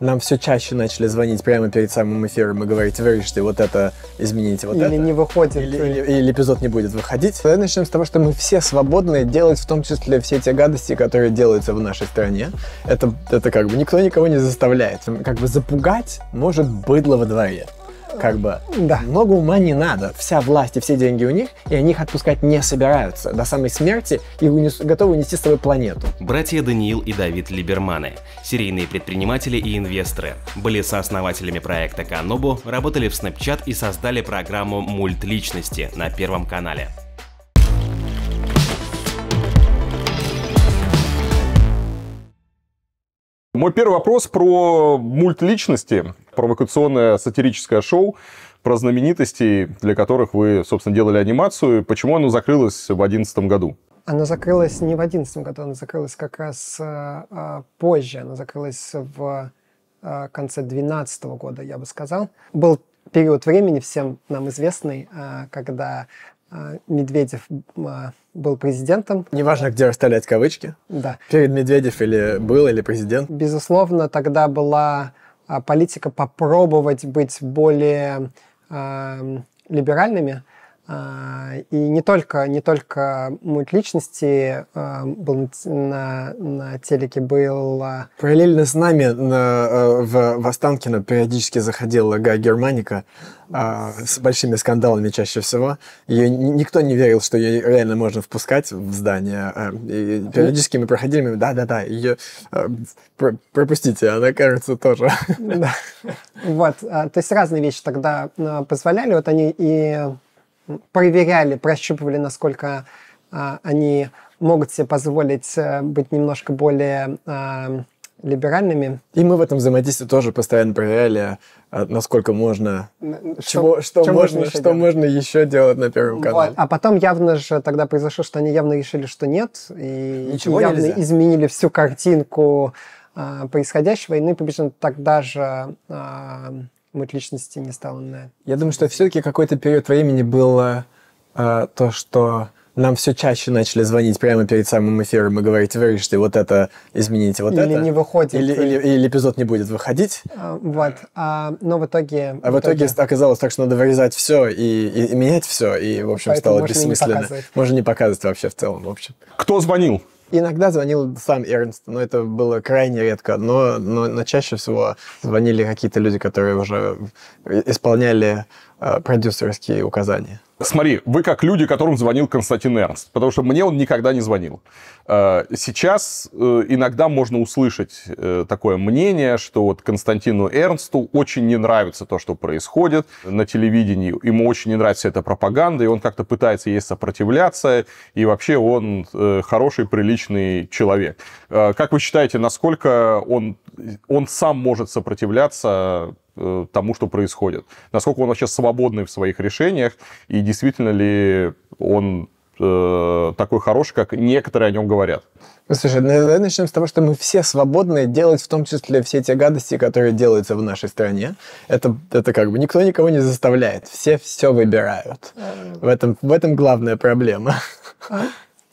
Нам все чаще начали звонить прямо перед самым эфиром и говорить, ты говоришь, вот это измените, вот или это. Или не выходит. Или, или, или эпизод не будет выходить. Давай начнем с того, что мы все свободны делать в том числе все те гадости, которые делаются в нашей стране. Это, это как бы никто никого не заставляет. Как бы запугать может быдло во дворе как бы. Да. Много ума не надо. Вся власть и все деньги у них, и они их отпускать не собираются до самой смерти и унес... готовы унести с собой планету. Братья Даниил и Давид Либерманы, серийные предприниматели и инвесторы, были сооснователями проекта Канобу, работали в Snapchat и создали программу «Мульт личности» на Первом канале. Мой первый вопрос про мультличности, провокационное сатирическое шоу про знаменитостей, для которых вы, собственно, делали анимацию. Почему оно закрылось в 2011 году? Оно закрылось не в 2011 году, оно закрылось как раз э, э, позже. Оно закрылось в э, конце 2012 года, я бы сказал. Был период времени всем нам известный, э, когда а, Медведев а, был президентом. Неважно, где расставлять кавычки. Да. Перед Медведев или был, или президент. Безусловно, тогда была а, политика попробовать быть более э, либеральными. А, и не только, не только мульт личности а, был на, на телеке, был... Параллельно с нами на, э, в, в Останкино периодически заходила Гай Германика а, с большими скандалами чаще всего. Ее никто не верил, что ее реально можно впускать в здание. И периодически мы проходили, да-да-да, ее пропустите, она, кажется, тоже. Да. Вот, то есть разные вещи тогда позволяли. Вот они и проверяли, прощупывали, насколько а, они могут себе позволить э, быть немножко более а, либеральными. И мы в этом взаимодействии тоже постоянно проверяли, а, насколько можно, что, чего, что, что, можно, можно, что можно еще делать на Первом канале. Вот. А потом явно же тогда произошло, что они явно решили, что нет, и, Ничего явно нельзя. изменили всю картинку э, происходящего, и, ну, и, побежим, тогда же э, мыть личности не стал онлайн. Я думаю, что все-таки какой-то период времени было э, то, что нам все чаще начали звонить прямо перед самым эфиром и говорить, вы решите вот это, изменить, вот или это. Или не выходит. Или, или, или эпизод не будет выходить. А, вот. А, но в итоге... А в итоге... итоге оказалось так, что надо вырезать все и, и, и менять все, и, в общем, Поэтому стало можно бессмысленно. Не можно не показывать вообще в целом, в общем. Кто звонил? Иногда звонил сам Эрнст, но это было крайне редко. Но, но, но чаще всего звонили какие-то люди, которые уже исполняли э, продюсерские указания. Смотри, вы как люди, которым звонил Константин Эрнст, потому что мне он никогда не звонил. Э, сейчас э, иногда можно услышать э, такое мнение, что вот Константину Эрнсту очень не нравится то, что происходит на телевидении, ему очень не нравится эта пропаганда, и он как-то пытается ей сопротивляться, и вообще он хороший, приличный человек. Как вы считаете, насколько он, он сам может сопротивляться тому, что происходит? Насколько он вообще свободный в своих решениях и действительно ли он э, такой хороший, как некоторые о нем говорят. Ну, слушай, наверное, ну, начнем с того, что мы все свободны делать в том числе все те гадости, которые делаются в нашей стране. Это, это как бы никто никого не заставляет. Все все выбирают. В этом, в этом главная проблема. А?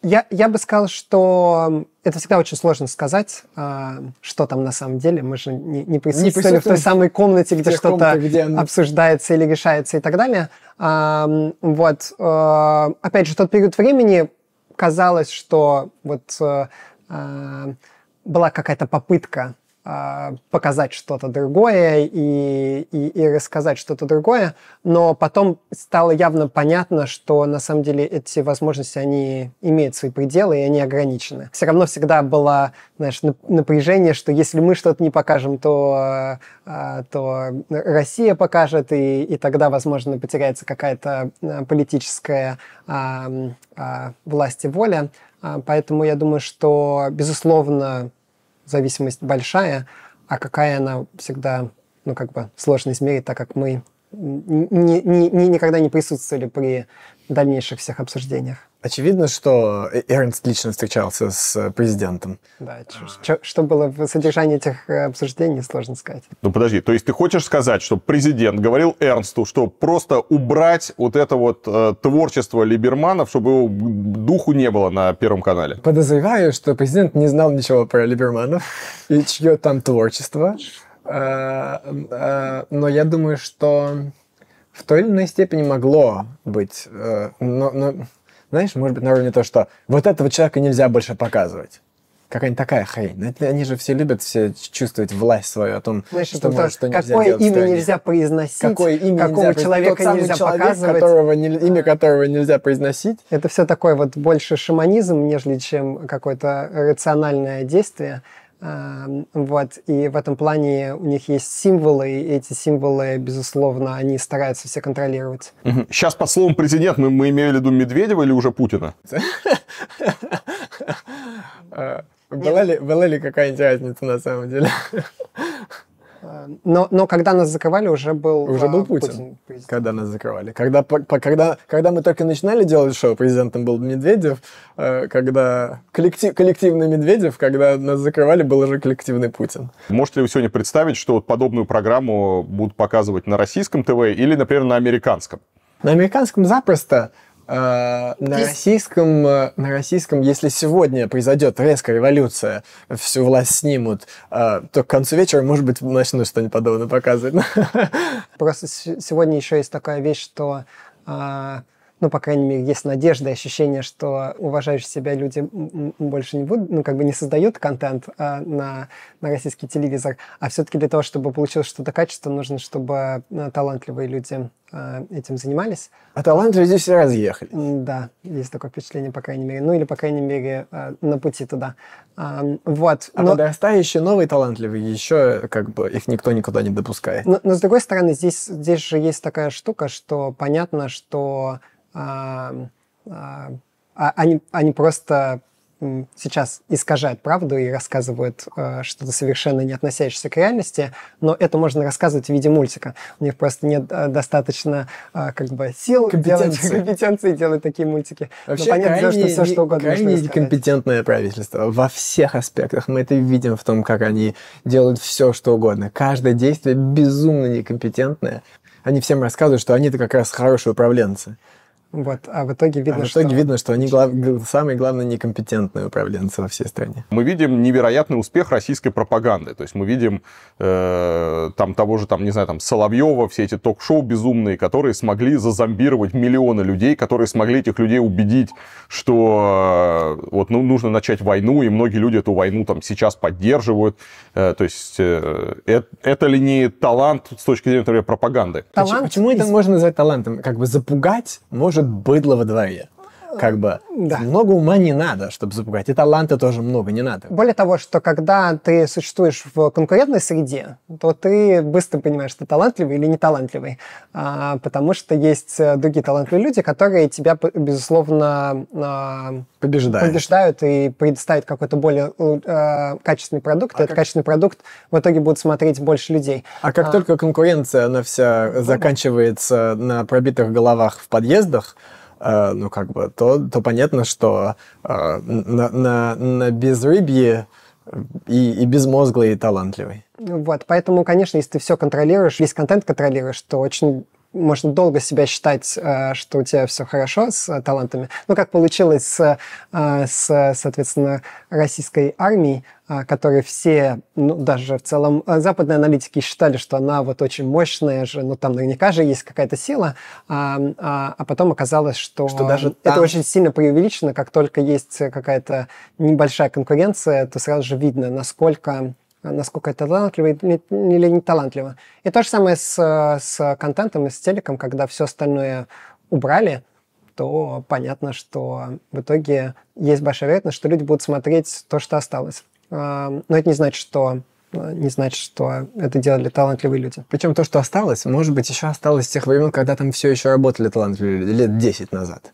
Я, я бы сказал, что это всегда очень сложно сказать, а, что там на самом деле. Мы же не, не присутствовали не присутствуем в той самой комнате, где что-то обсуждается или решается и так далее. А, вот. Э, опять же, тот период времени казалось, что вот э, а, была какая-то попытка а, показать что-то другое и, и, и рассказать что-то другое, но потом стало явно понятно, что на самом деле эти возможности, они имеют свои пределы и они ограничены. Все равно всегда было, знаешь, напряжение, что если мы что-то не покажем, то, а, то Россия покажет, и, и тогда, возможно, потеряется какая-то а, политическая а, а, власть и воля. Поэтому я думаю, что, безусловно, зависимость большая, а какая она всегда, ну, как бы сложно измерить, так как мы ни, ни, ни, никогда не присутствовали при дальнейших всех обсуждениях. Очевидно, что э-, Эрнст лично встречался с э, президентом. Да, что, что было в содержании этих э, обсуждений, сложно сказать. Ну подожди, то есть ты хочешь сказать, что президент говорил Эрнсту, что просто убрать вот это вот э, творчество Либерманов, чтобы его духу не было на Первом канале? Подозреваю, что президент не знал ничего про Либерманов и чье там творчество. Но я думаю, что в той или иной степени могло быть. но знаешь, может быть, на уровне то, что вот этого человека нельзя больше показывать. Какая-нибудь такая хрень. Ну, они же все любят все чувствовать власть свою о том, Знаешь, что, может, что нельзя Какое делать имя нельзя произносить, какое имя какого нельзя, человека тот самый нельзя человек, показывать. Которого, имя которого нельзя произносить. Это все такое вот больше шаманизм, нежели чем какое-то рациональное действие. Эм, вот, и в этом плане у них есть символы, и эти символы, безусловно, они стараются все контролировать. Сейчас, по словом президент, мы, мы имели в виду Медведева или уже Путина? Э, была ли, была ли какая-нибудь разница на самом деле? А, но, но когда нас закрывали, уже был Уже был а, Путин, Путин когда нас закрывали. Когда, по, по, когда, когда мы только начинали делать шоу, президентом был Медведев, а, когда коллектив, коллективный Медведев, когда нас закрывали, был уже коллективный Путин. Можете ли вы сегодня представить, что вот подобную программу будут показывать на российском ТВ или, например, на американском? На американском запросто. А, на российском, э, на российском, если сегодня произойдет резкая революция, всю власть снимут, а, то к концу вечера, может быть, начнут что-нибудь подобное показывать. Просто сегодня еще есть такая вещь, что а, ну, по крайней мере, есть надежда и ощущение, что уважающие себя люди больше не будут, ну, как бы не создают контент на, на российский телевизор, а все-таки для того, чтобы получилось что-то качественное, нужно, чтобы талантливые люди Э, этим занимались. А таланты люди все разъехали. Да, есть такое впечатление, по крайней мере. Ну или, по крайней мере, э, на пути туда. А, вот. А но... подрастающие новые талантливые еще как бы их никто никуда не допускает. Но, но с другой стороны, здесь, здесь же есть такая штука, что понятно, что а, а, а они, они просто сейчас искажают правду и рассказывают э, что-то совершенно не относящееся к реальности, но это можно рассказывать в виде мультика. У них просто нет э, достаточно э, как бы сил компетенции. делать компетенции делать такие мультики. Вообще, но понятно, крайне, что все что угодно крайне можно некомпетентное правительство во всех аспектах. Мы это видим в том, как они делают все, что угодно. Каждое действие безумно некомпетентное. Они всем рассказывают, что они-то как раз хорошие управленцы. Вот, а в итоге видно, а в итоге что... видно, что они глав... самые главные некомпетентные управленцы во всей стране. Мы видим невероятный успех российской пропаганды. То есть мы видим э, там того же, там, не знаю, там Соловьева, все эти ток-шоу безумные, которые смогли зазомбировать миллионы людей, которые смогли этих людей убедить, что э, вот ну, нужно начать войну, и многие люди эту войну там сейчас поддерживают. Э, то есть э, э, это ли не талант с точки зрения, например, пропаганды? Талант? Почему, почему это можно назвать талантом? Как бы запугать можно может быдло во дворе. Как бы да. много ума не надо, чтобы запугать. И таланта тоже много не надо. Более того, что когда ты существуешь в конкурентной среде, то ты быстро понимаешь, что ты талантливый или не талантливый. А, потому что есть э, другие талантливые люди, которые тебя, безусловно, а, побеждают. побеждают и предоставят какой-то более а, качественный продукт. А Этот как... качественный продукт в итоге будут смотреть больше людей. А как а... только конкуренция, она вся заканчивается на пробитых головах в подъездах, Э, ну, как бы, то, то понятно, что э, на, на, на безрыбье э, и, и безмозглый, и талантливый. Ну вот, поэтому, конечно, если ты все контролируешь, весь контент контролируешь, то очень можно долго себя считать, э, что у тебя все хорошо с э, талантами. Ну, как получилось с, э, с соответственно, российской армией, которые все, ну, даже в целом западные аналитики считали, что она вот очень мощная же, ну, там наверняка же есть какая-то сила, а, а, а потом оказалось, что, что даже там... это очень сильно преувеличено, как только есть какая-то небольшая конкуренция, то сразу же видно, насколько а, насколько это талантливо или не талантливо. И то же самое с, с контентом и с телеком, когда все остальное убрали, то понятно, что в итоге есть большая вероятность, что люди будут смотреть то, что осталось. А, но это не значит, что а, не значит, что это делали талантливые люди. Причем то, что осталось, может быть, еще осталось с тех времен, когда там все еще работали талантливые люди, лет 10 назад.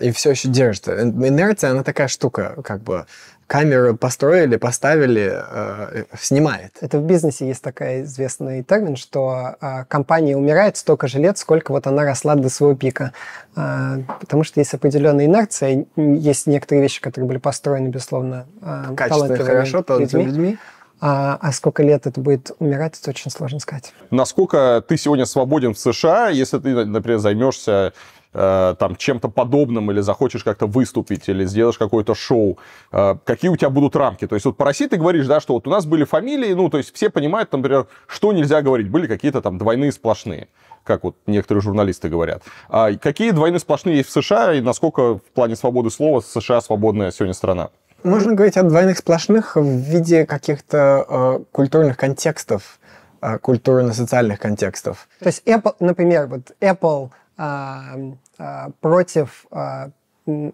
И все еще держится. Инерция, она такая штука, как бы Камеру построили, поставили, э, э, снимает. Это в бизнесе есть такой известный термин, что э, компания умирает столько же лет, сколько вот она росла до своего пика. Э, потому что есть определенная инерция, есть некоторые вещи, которые были построены, безусловно, э, Качественно, хорошо, талантливыми людьми. А, а сколько лет это будет умирать, это очень сложно сказать. Насколько ты сегодня свободен в США, если ты, например, займешься Э, там чем-то подобным или захочешь как-то выступить или сделаешь какое-то шоу, э, какие у тебя будут рамки? То есть вот по России ты говоришь, да, что вот у нас были фамилии, ну, то есть все понимают, там например, что нельзя говорить, были какие-то там двойные сплошные как вот некоторые журналисты говорят. А какие двойные сплошные есть в США и насколько в плане свободы слова США свободная сегодня страна? Можно говорить о двойных сплошных в виде каких-то э, культурных контекстов, э, культурно-социальных контекстов. То есть Apple, например, вот Apple э, а, против а,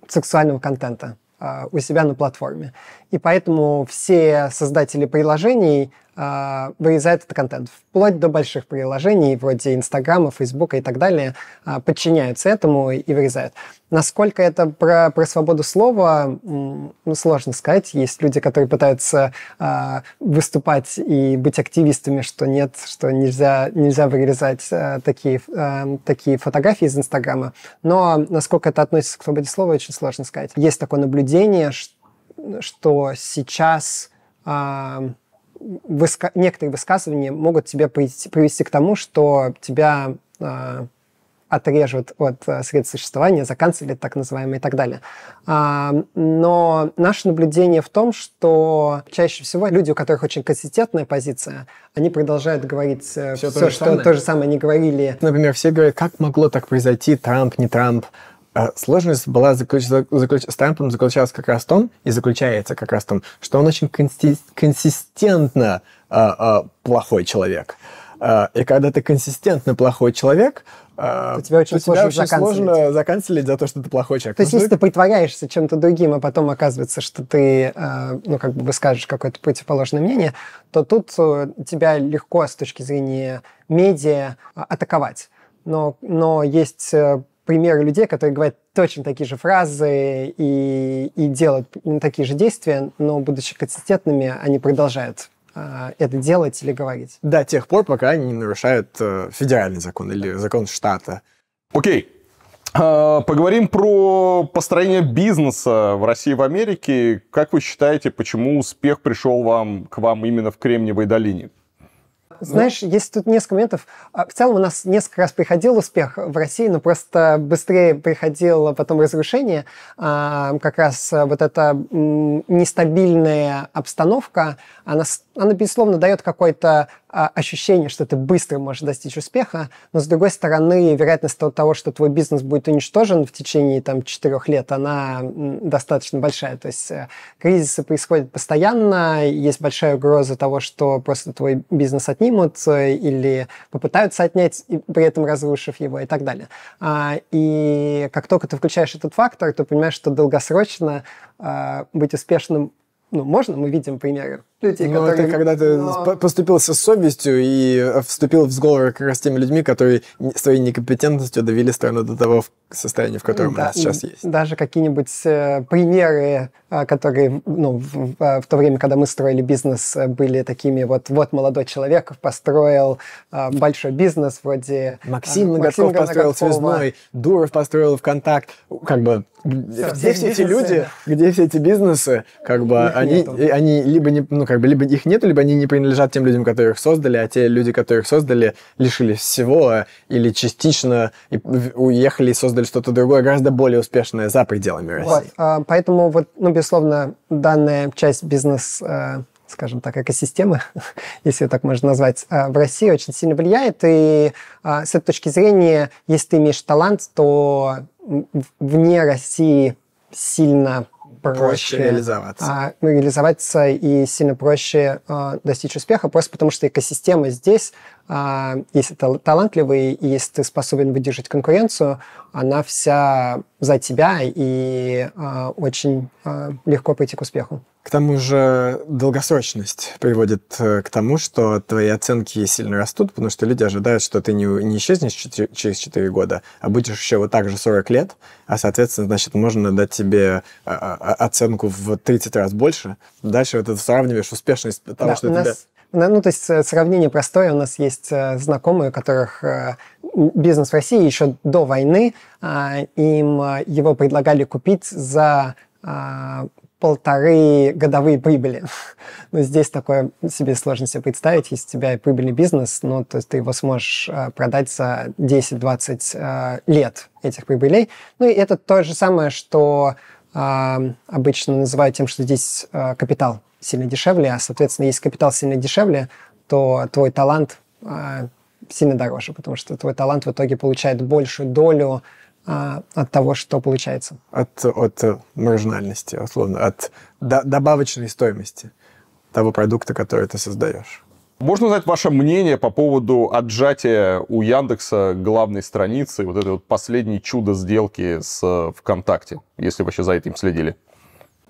сексуального контента а, у себя на платформе. И поэтому все создатели приложений э, а, вырезают этот контент. Вплоть до больших приложений, вроде Инстаграма, Фейсбука и так далее, э, подчиняются этому и вырезают. Насколько это про, про свободу слова, ну, сложно сказать. Есть люди, которые пытаются э, выступать и быть активистами, что нет, что нельзя, нельзя вырезать э, такие, э, такие фотографии из Инстаграма. Но насколько это относится к свободе слова, очень сложно сказать. Есть такое наблюдение, что, что сейчас... Э, выска... некоторые высказывания могут тебя привести к тому, что тебя э, отрежут от э, средств существования, заканцелят так называемые и так далее. А, но наше наблюдение в том, что чаще всего люди, у которых очень консистентная позиция, они продолжают говорить все, э, все то, же что, то же самое они говорили. Например, все говорят, как могло так произойти, Трамп, не Трамп. А, сложность была заключ... Заключ... с Трампом заключалась как раз в том, и заключается как раз в том, что он очень конси... консистентно э, э, плохой человек. Э, и когда ты консистентно плохой человек, то тебя очень, то сложно, тебя очень заканцелить. сложно заканцелить за то, что ты плохой человек. То есть, ну, если ты... ты притворяешься чем-то другим, а потом оказывается, что ты, ну, как бы выскажешь какое-то противоположное мнение, то тут э, тебя легко с точки зрения медиа атаковать. Но, но есть э, примеры людей, которые говорят точно такие же фразы и, и делают такие же действия, но, будучи консистентными, они продолжают а, это делать или говорить. До тех пор, пока они не нарушают э, федеральный закон или закон штата. Окей. А, поговорим про построение бизнеса в России и в Америке. Как вы считаете, почему успех пришел вам к вам именно в Кремниевой долине? Ну. Знаешь, есть тут несколько моментов. А, в целом у нас несколько раз приходил успех в России, но просто быстрее приходило потом разрушение. А, как раз вот эта нестабильная обстановка, она, она безусловно, дает какой-то а, ощущение, что ты быстро можешь достичь успеха, но, с другой стороны, вероятность того, что твой бизнес будет уничтожен в течение там, 4 лет, она достаточно большая. То есть э, кризисы происходят постоянно, есть большая угроза того, что просто твой бизнес отнимут э, или попытаются отнять, при этом разрушив его и так далее. А, и как только ты включаешь этот фактор, то понимаешь, что долгосрочно а, быть успешным ну, можно, мы видим примеры людей, ну, которые... это когда ты Но... поступил со совестью и э, вступил в сговор как раз с теми людьми, которые своей некомпетентностью довели страну до того состояния, в котором да, она сейчас есть. Даже какие-нибудь э, примеры, э, которые ну, в, в, в то время, когда мы строили бизнес, были такими вот, вот молодой человек построил большой бизнес вроде... Максим Ноготков Максим построил Связной, Дуров построил ВКонтакт, как бы где, где все эти люди, где все эти бизнесы, как бы они, они либо не, ну, как бы либо их нету, либо они не принадлежат тем людям, которые их создали, а те люди, которые их создали, лишились всего или частично уехали и создали что-то другое, гораздо более успешное за пределами России. Вот, а, поэтому, вот, ну, безусловно, данная часть бизнес э, скажем так, экосистемы, если так можно назвать, э, в России очень сильно влияет. И а, с этой точки зрения, если ты имеешь талант, то вне России сильно проще, реализоваться. А, ну, реализоваться и сильно проще а, достичь успеха, просто потому что экосистема здесь а, если ты талантливый, и если ты способен выдержать конкуренцию, она вся за тебя и а, очень а, легко пойти к успеху. К тому же долгосрочность приводит э, к тому, что твои оценки сильно растут, потому что люди ожидают, что ты не, не исчезнешь через 4 года, а будешь еще вот так же 40 лет, а, соответственно, значит, можно дать тебе оценку в 30 раз больше. Дальше вот это сравниваешь успешность того, да, что у тебя... нас ну, то есть э, сравнение простое. У нас есть э, знакомые, у которых э, бизнес в России еще до войны, а, им его предлагали купить за а, полторы годовые прибыли. Но ну, здесь такое себе сложно себе представить, если у тебя прибыльный бизнес, ну, то есть ты его сможешь продать за 10-20 лет этих прибылей. Ну, и это то же самое, что а, обычно называют тем, что здесь капитал сильно дешевле, а, соответственно, если капитал сильно дешевле, то твой талант э, сильно дороже, потому что твой талант в итоге получает большую долю э, от того, что получается. От, от э, маржинальности, условно, от до, добавочной стоимости того продукта, который ты создаешь. Можно узнать ваше мнение по поводу отжатия у Яндекса главной страницы, вот этой вот последней чудо сделки с э, ВКонтакте, если вообще за этим следили?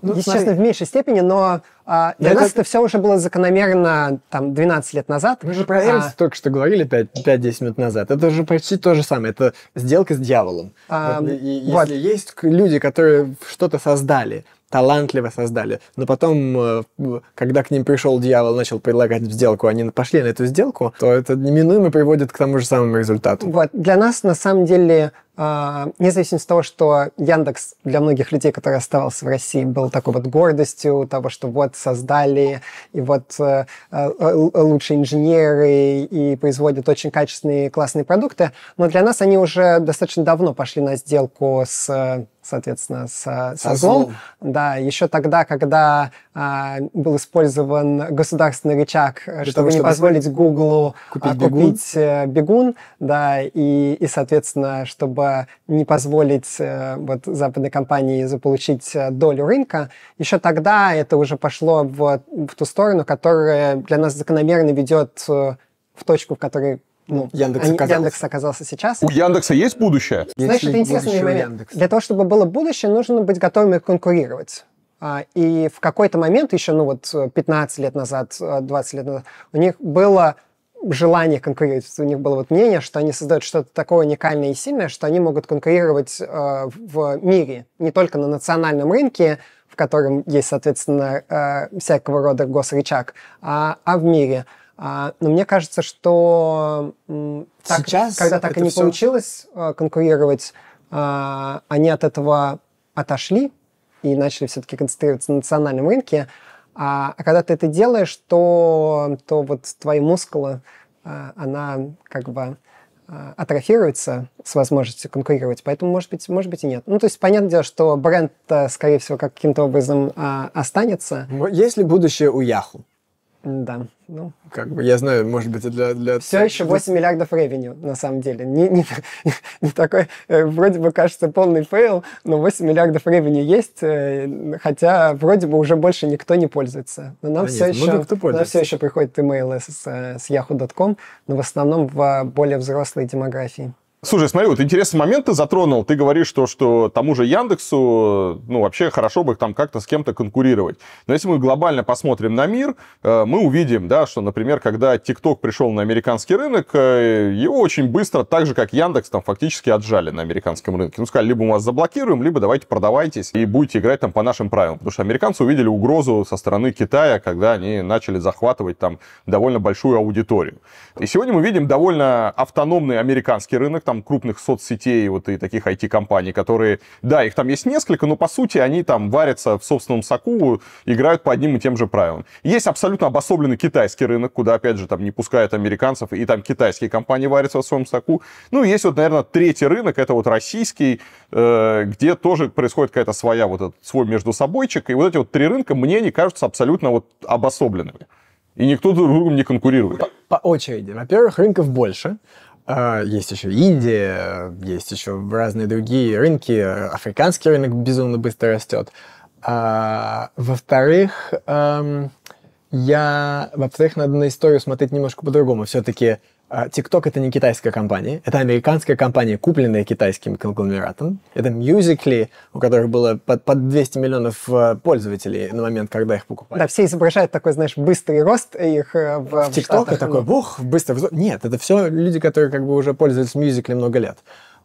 Ну, Еще... Собственно, в меньшей степени, но а, для это... нас это все уже было закономерно там 12 лет назад. Мы же про а... только что говорили 5-10 минут назад. Это уже почти то же самое. Это сделка с дьяволом. А... Вот, вот. есть люди, которые что-то создали, талантливо создали, но потом, э, когда к ним пришел дьявол, начал предлагать сделку, они пошли на эту сделку, то это неминуемо приводит к тому же самому результату. Вот. Для нас, на самом деле, а, Независимо от того, что Яндекс для многих людей, которые оставался в России, был такой вот гордостью того, что вот создали, и вот э, э, лучшие инженеры, и производят очень качественные, классные продукты, но для нас они уже достаточно давно пошли на сделку с соответственно, с, со злом. Да, еще тогда, когда а, был использован государственный рычаг, чтобы того, не позволить Google купить, а, бегун. Э, бегун, да, и, и, соответственно, чтобы не позволить э, вот, западной компании заполучить э, долю рынка, еще тогда это уже пошло в, в ту сторону, которая для нас закономерно ведет э, в точку, в которой ну, ну Яндекс, они, оказался. Яндекс оказался сейчас. У Яндекса есть будущее? Знаешь, это интересный момент. Яндекс. Для того, чтобы было будущее, нужно быть готовыми конкурировать. А, и в какой-то момент, еще ну вот 15 лет назад, 20 лет назад, у них было желание конкурировать. У них было вот мнение, что они создают что-то такое уникальное и сильное, что они могут конкурировать э, в мире, не только на национальном рынке, в котором есть, соответственно, э, всякого рода госрычаг, а, а в мире. А, но мне кажется, что так, Сейчас когда так и не все... получилось э, конкурировать, э, они от этого отошли и начали все-таки концентрироваться на национальном рынке. А, а когда ты это делаешь, то, то вот твои мускулы а, она как бы а, атрофируется с возможностью конкурировать, поэтому, может быть, может быть и нет. Ну, то есть, понятное дело, что бренд, скорее всего, каким-то образом а, останется. Есть ли будущее у Яху? Да, ну. Как бы, я знаю, может быть, для... для... Все еще 8 миллиардов ревеню, на самом деле. Не, не, не такой, э, вроде бы, кажется, полный фейл, но 8 миллиардов ревеню есть, э, хотя вроде бы уже больше никто не пользуется. Но нам, а все, нет, еще, нам все еще приходят имейлы с, э, с yahoo.com, но в основном в более взрослой демографии. Слушай, смотри, вот интересный момент ты затронул. Ты говоришь, то, что тому же Яндексу, ну, вообще хорошо бы там как-то с кем-то конкурировать. Но если мы глобально посмотрим на мир, э, мы увидим, да, что, например, когда TikTok пришел на американский рынок, э, его очень быстро, так же, как Яндекс, там фактически отжали на американском рынке. Ну, сказали, либо мы вас заблокируем, либо давайте продавайтесь и будете играть там по нашим правилам. Потому что американцы увидели угрозу со стороны Китая, когда они начали захватывать там довольно большую аудиторию. И сегодня мы видим довольно автономный американский рынок, там крупных соцсетей вот и таких IT-компаний, которые, да, их там есть несколько, но по сути они там варятся в собственном соку, играют по одним и тем же правилам. Есть абсолютно обособленный китайский рынок, куда, опять же, там не пускают американцев, и там китайские компании варятся в своем соку. Ну, есть вот, наверное, третий рынок, это вот российский, э, где тоже происходит какая-то своя вот этот свой между собойчик, и вот эти вот три рынка мне не кажутся абсолютно вот обособленными. И никто друг другом не конкурирует. По, по очереди. Во-первых, рынков больше. А, есть еще Индия, есть еще разные другие рынки. Африканский рынок безумно быстро растет. А, во-вторых, эм, я... Во-вторых, надо на историю смотреть немножко по-другому. Все-таки а, TikTok это не китайская компания, это американская компания, купленная китайским конгломератом. Это Musical.ly, у которых было под, под 200 миллионов э, пользователей на момент, когда их покупали. Да, все изображают такой, знаешь, быстрый рост их э, в В TikTok такой, бух, быстро. Нет, это все люди, которые как бы уже пользуются Musical.ly много лет.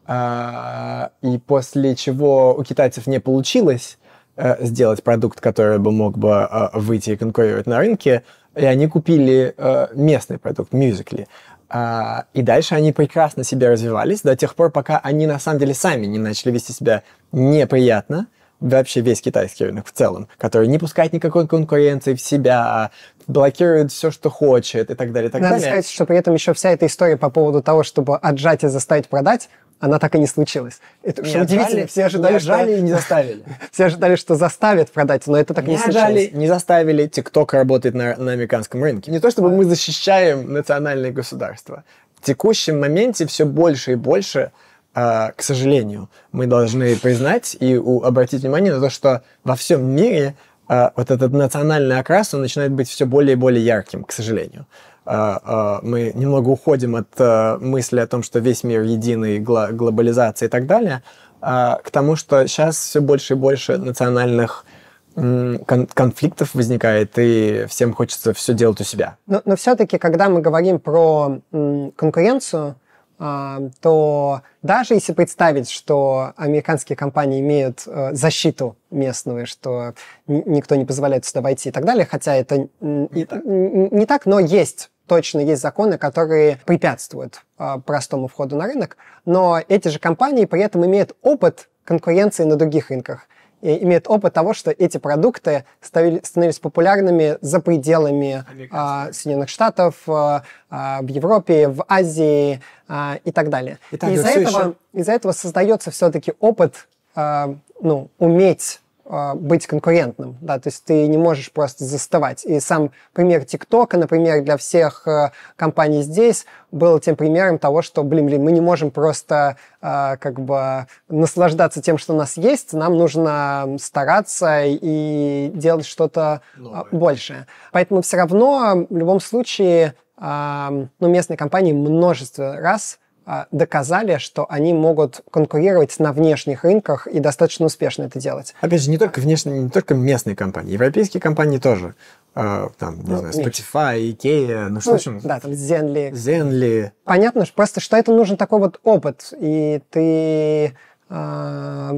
А, и после чего у китайцев не получилось э, сделать продукт, который бы мог бы выйти и конкурировать на рынке, и они купили местный продукт, Musical.ly. А, и дальше они прекрасно себя развивались до тех пор, пока они на самом деле сами не начали вести себя неприятно, вообще весь китайский рынок в целом, который не пускает никакой конкуренции в себя, а блокирует все, что хочет и так далее. И так Надо далее. сказать, что при этом еще вся эта история по поводу того, чтобы отжать и заставить продать, она так и не случилась. Это не что отжали, удивительно, все ожидали, не отжали что... и не заставили. все ожидали, что заставят продать, но это так не, не случилось. не заставили, ТикТок работает на, на американском рынке. Не то чтобы мы защищаем национальные государства. В текущем моменте все больше и больше, э, к сожалению, мы должны признать и у, обратить внимание на то, что во всем мире э, вот этот национальный окрас, он начинает быть все более и более ярким, к сожалению. А, а, мы немного уходим от э, мысли о том, что весь мир единый, глобализация и так далее, а, к тому, что сейчас все больше и больше национальных конфликтов возникает, и всем хочется все делать у себя. Но, но все-таки, когда мы говорим про конкуренцию, то даже если представить, что американские компании имеют э, защиту местную, что никто не позволяет сюда войти и так далее, хотя это не, не так, но есть точно есть законы, которые препятствуют э, простому входу на рынок, но эти же компании при этом имеют опыт конкуренции на других рынках и имеют опыт того, что эти продукты ставили, становились популярными за пределами а, Соединенных Штатов, а, а, в Европе, в Азии а, и так далее. Итак, из-за этого, еще... из этого создается все-таки опыт а, ну, уметь а, быть конкурентным, да, то есть ты не можешь просто заставать. И сам пример ТикТока, например, для всех э, компаний здесь был тем примером того, что, блин, блин, мы не можем просто э, как бы наслаждаться тем, что у нас есть, нам нужно стараться и делать что-то э, а, большее. Поэтому все равно в любом случае, э, ну, местные компании множество раз – а, доказали, что они могут конкурировать на внешних рынках и достаточно успешно это делать. Опять же, не только внешние, не только местные компании, европейские компании тоже. А, там, не ну, знаю, Spotify, Ikea, ну что ну, чем? Да, там Zenly. Zenly. Понятно, что просто что это нужен такой вот опыт, и ты а,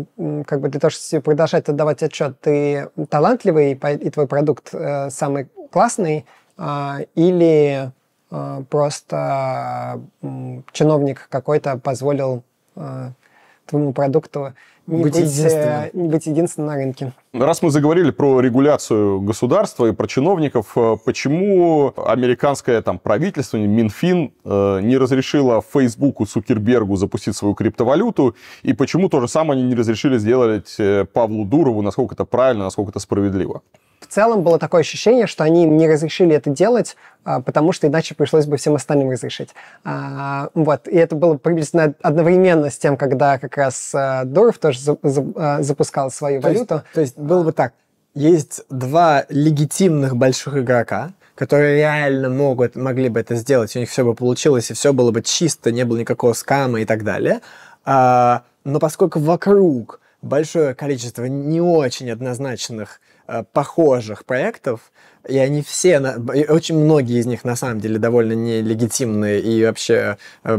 как бы для того, чтобы продолжать отдавать отчет, ты талантливый, и твой продукт э, самый классный, или Э, просто чиновник какой-то позволил э, твоему продукту не быть, быть, э, единственным. не быть единственным на рынке. Раз мы заговорили про регуляцию государства и про чиновников, почему американское там, правительство, Минфин, не разрешило Фейсбуку, Цукербергу запустить свою криптовалюту, и почему то же самое они не разрешили сделать Павлу Дурову, насколько это правильно, насколько это справедливо? в целом было такое ощущение, что они им не разрешили это делать, а, потому что иначе пришлось бы всем остальным разрешить. А, вот. И это было приблизительно одновременно с тем, когда как раз а, Дуров тоже запускал свою то валюту. Есть, то есть было бы так. Есть два легитимных больших игрока, которые реально могут, могли бы это сделать, у них все бы получилось, и все было бы чисто, не было никакого скама и так далее. Но поскольку вокруг большое количество не очень однозначных э, похожих проектов, и они все, очень многие из них на самом деле довольно нелегитимные и вообще э,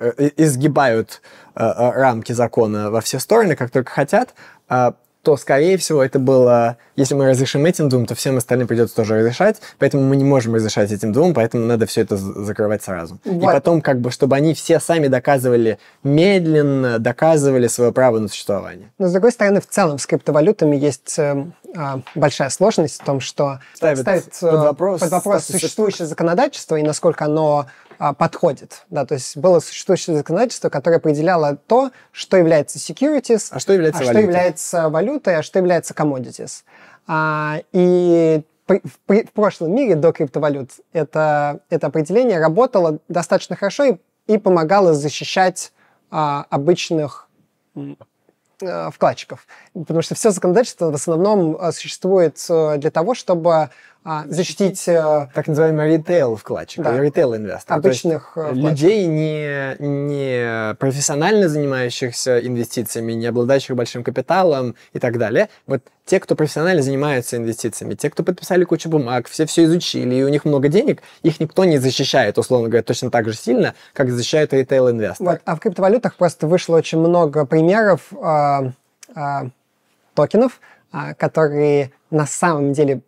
э, изгибают рамки закона во все стороны, как только хотят, а то, скорее всего, это было... Если мы разрешим этим двум, то всем остальным придется тоже разрешать, поэтому мы не можем разрешать этим двум, поэтому надо все это закрывать сразу. Вот. И потом, как бы, чтобы они все сами доказывали, медленно доказывали свое право на существование. Но, с другой стороны, в целом с криптовалютами есть э, э, большая сложность в том, что ставит, ставит э, под вопрос, под вопрос существующее законодательство и насколько оно а, подходит. Да, то есть было существующее законодательство, которое определяло то, что является securities, а что является, а валютой. что является валютой, а что является commodities. А, и при, при, в прошлом мире до криптовалют это, это определение работало достаточно хорошо и, и помогало защищать а, обычных э, вкладчиков. Потому что все законодательство в основном э, существует э, для того, чтобы а, защитить... Э, так называемый ритейл вкладчик, да. ритейл инвестор. Обычных э, людей, не, не профессионально занимающихся инвестициями, не обладающих большим капиталом и так далее. Вот те, кто профессионально занимаются инвестициями, те, кто подписали кучу бумаг, все все изучили, и у них много денег, их никто не защищает, условно говоря, точно так же сильно, как защищает ритейл-инвесторы. Вот, а в криптовалютах просто вышло очень много примеров э, э, токенов, э, которые на самом деле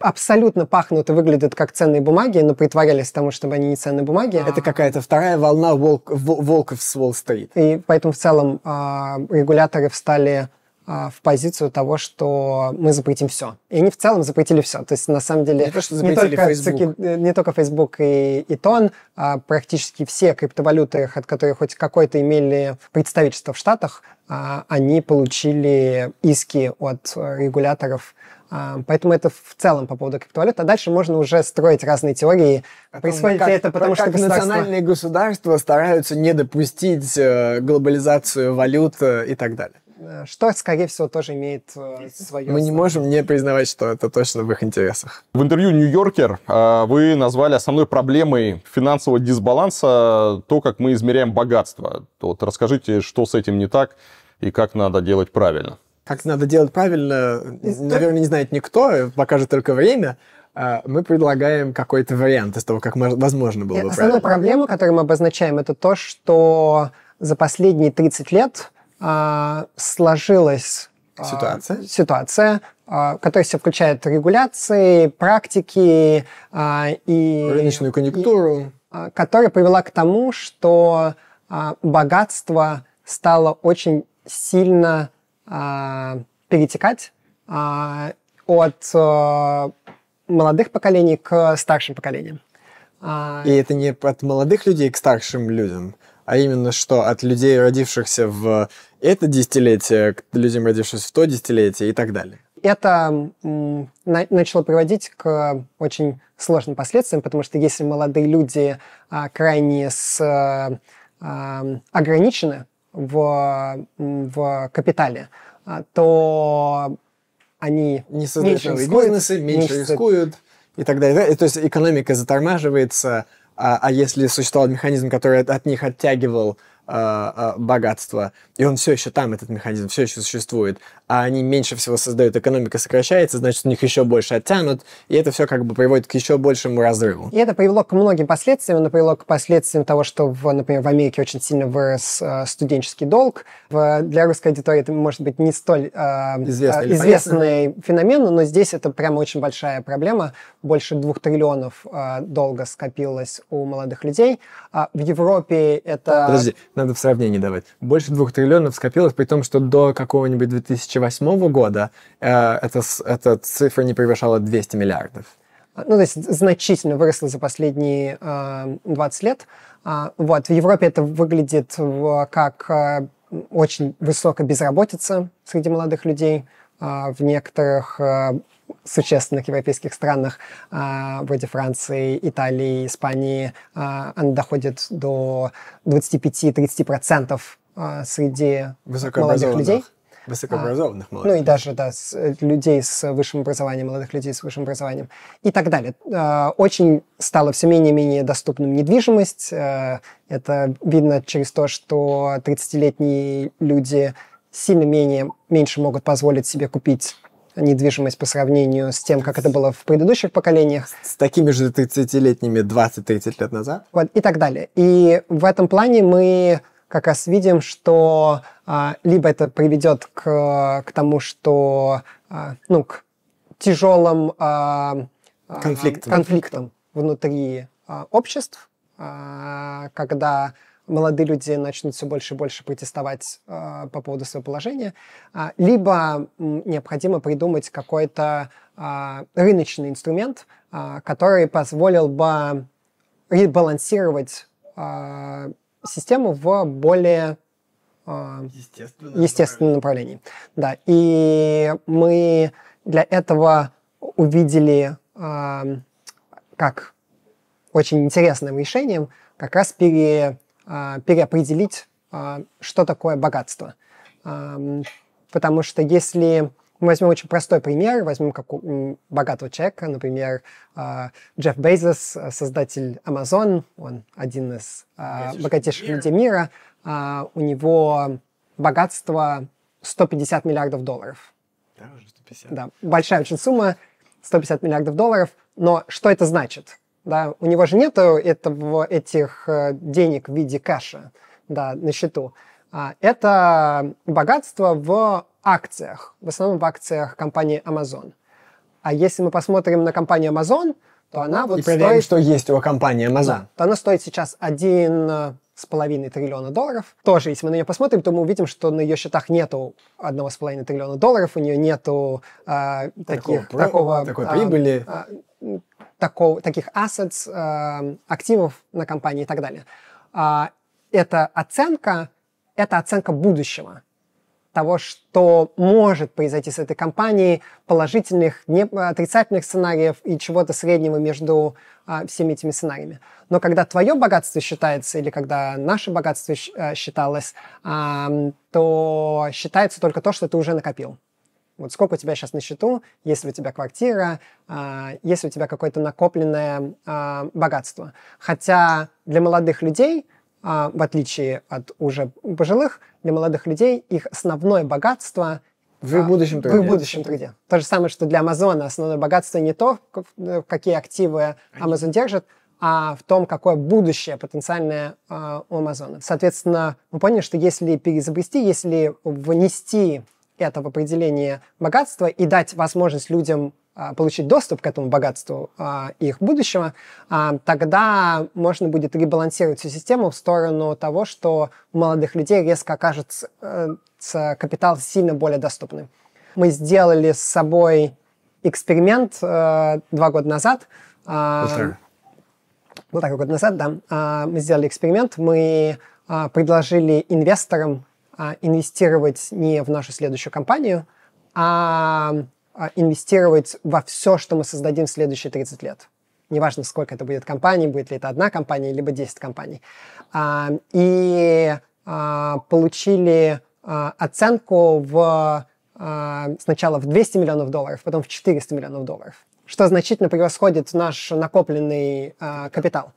абсолютно пахнут и выглядят как ценные бумаги, но притворялись тому, чтобы они не ценные бумаги. Это какая-то вторая волна волк, волков с Уолл-стрит. И поэтому в целом а, регуляторы встали а, в позицию того, что мы запретим все. И они в целом запретили все. То есть, на самом деле, не, то, что не, только, Facebook. не только Facebook и, и Тон, а практически все криптовалюты, от которых хоть какое-то имели представительство в Штатах, а, они получили иски от регуляторов а, поэтому это в целом по поводу криптовалют. А дальше можно уже строить разные теории. О Происходит как, ли это потому, что государство... национальные государства стараются не допустить э, глобализацию валют э, и так далее. Э, что, скорее всего, тоже имеет свое... Мы не можем не признавать, что это точно в их интересах. В интервью «Нью-Йоркер» вы назвали основной проблемой финансового дисбаланса то, как мы измеряем богатство. Вот расскажите, что с этим не так и как надо делать правильно. Как надо делать правильно, наверное, не знает никто, покажет только время а мы предлагаем какой-то вариант из того, как возможно было э, бы Основная правильно. проблема, которую мы обозначаем, это то, что за последние 30 лет а, сложилась а, ситуация, ситуация которая все включает регуляции, практики и... Рыночную конъюнктуру. И, которая привела к тому, что богатство стало очень сильно а, перетекать а, от э, молодых поколений к старшим поколениям. А, и это не от молодых людей к старшим людям, а именно что от людей, родившихся в это десятилетие, к людям, родившимся в то десятилетие и так далее. Это начало приводить к очень сложным последствиям, потому что если молодые люди крайне с, э, ограничены в, в капитале, а, то они не создают меньше новые рискуют, бизнесы, меньше рискуют и так далее. То есть экономика затормаживается, а, а если существовал механизм, который от, от них оттягивал а, а, богатства, и он все еще там, этот механизм все еще существует, а они меньше всего создают, экономика сокращается, значит, у них еще больше оттянут, и это все как бы приводит к еще большему разрыву. И это привело к многим последствиям, оно привело к последствиям того, что, в, например, в Америке очень сильно вырос э, студенческий долг. В, для русской аудитории это, может быть, не столь э, Известный, э, известный феномен, но здесь это прямо очень большая проблема. Больше двух триллионов э, долга скопилось у молодых людей. А в Европе это... Подожди, надо в сравнении давать. Больше двух триллионов скопилось, при том, что до какого-нибудь 2008 года э, эта, эта цифра не превышала 200 миллиардов. Ну, то есть значительно выросла за последние э, 20 лет. А, вот, в Европе это выглядит э, как э, очень высокая безработица среди молодых людей. А, в некоторых э, существенных европейских странах, а, вроде Франции, Италии, Испании, а, она доходит до 25-30% а, среди молодых людей высокообразованных а, молодых. Ну и даже, да, с, людей с высшим образованием, молодых людей с высшим образованием и так далее. Очень стало все менее-менее доступным недвижимость. Это видно через то, что 30-летние люди сильно менее, меньше могут позволить себе купить недвижимость по сравнению с тем, как это было в предыдущих поколениях. С такими же 30-летними 20-30 лет назад. Вот, и так далее. И в этом плане мы как раз видим, что а, либо это приведет к, к тому, что а, ну, к тяжелым а, а, конфликтам. конфликтам внутри а, обществ, а, когда молодые люди начнут все больше и больше протестовать э, по поводу своего положения, а, либо м, необходимо придумать какой-то а, рыночный инструмент, а, который позволил бы ребалансировать а, систему в более а, естественном, естественном направлении. Да, и мы для этого увидели а, как очень интересным решением как раз пере а, переопределить, а, что такое богатство. А, потому что если мы возьмем очень простой пример, возьмем как у богатого человека, например, Джефф Бейзос, создатель Amazon, он один из богатейших, богатейших людей мира, у него богатство 150 миллиардов долларов. Да, уже 150. Да, большая очень сумма, 150 миллиардов долларов. Но что это значит? да, у него же нет этого, этих э, денег в виде кэша да, на счету. А, это богатство в акциях, в основном в акциях компании Amazon. А если мы посмотрим на компанию Amazon, то она ну, вот и проверим, стоит... что есть у компании Amazon. Да, то она стоит сейчас 1,5 э, триллиона долларов. Тоже, если мы на нее посмотрим, то мы увидим, что на ее счетах нету 1,5 триллиона долларов, у нее нету э, таких, такого, такого, такой а, прибыли. А, такого, таких assets, э, активов на компании и так далее. А, эта оценка – это оценка будущего того, что может произойти с этой компанией, положительных, не, отрицательных сценариев и чего-то среднего между а, всеми этими сценариями. Но когда твое богатство считается или когда наше богатство э, считалось, а, то считается только то, что ты уже накопил. Вот сколько у тебя сейчас на счету, есть ли у тебя квартира, э, а, есть ли у тебя какое-то накопленное э, богатство. Хотя для молодых людей, э, в отличие от уже пожилых, для молодых людей их основное богатство в их будущем труде. В их будущем труде. То же самое, что для Амазона основное богатство не то, э, какие активы Амазон держит, а в том, какое будущее потенциальное у Амазона. Соответственно, мы поняли, что если переизобрести, если внести это в определении богатства и дать возможность людям а, получить доступ к этому богатству а, их будущего, а, тогда можно будет ребалансировать всю систему в сторону того, что у молодых людей резко окажется э, капитал сильно более доступным. Мы сделали с собой эксперимент э, два года назад. Ну так Полтора года назад, да. мы сделали эксперимент, мы предложили инвесторам а, инвестировать не в нашу следующую компанию, а, а инвестировать во все, что мы создадим в следующие 30 лет. Неважно, сколько это будет компаний, будет ли это одна компания, либо 10 компаний. А, и получили оценку в, сначала в 200 миллионов долларов, потом в 400 миллионов долларов, что значительно превосходит наш накопленный капитал.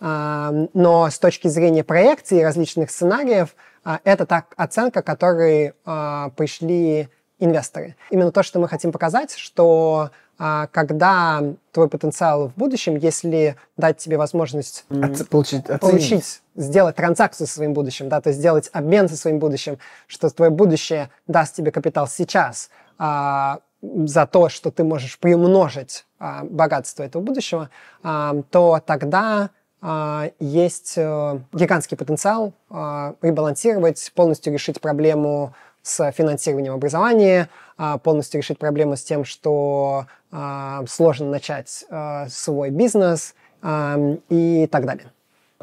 но с точки зрения проекции различных сценариев – а это так оценка, к которой а, пришли инвесторы. Именно то, что мы хотим показать, что а, когда твой потенциал в будущем, если дать тебе возможность Оце- получить, получить, сделать транзакцию со своим будущим, да, то есть сделать обмен со своим будущим, что твое будущее даст тебе капитал сейчас а, за то, что ты можешь приумножить а, богатство этого будущего, а, то тогда а, есть э, гигантский потенциал а, ребалансировать, полностью решить проблему с финансированием образования, а, полностью решить проблему с тем, что сложно начать э, свой бизнес и так далее.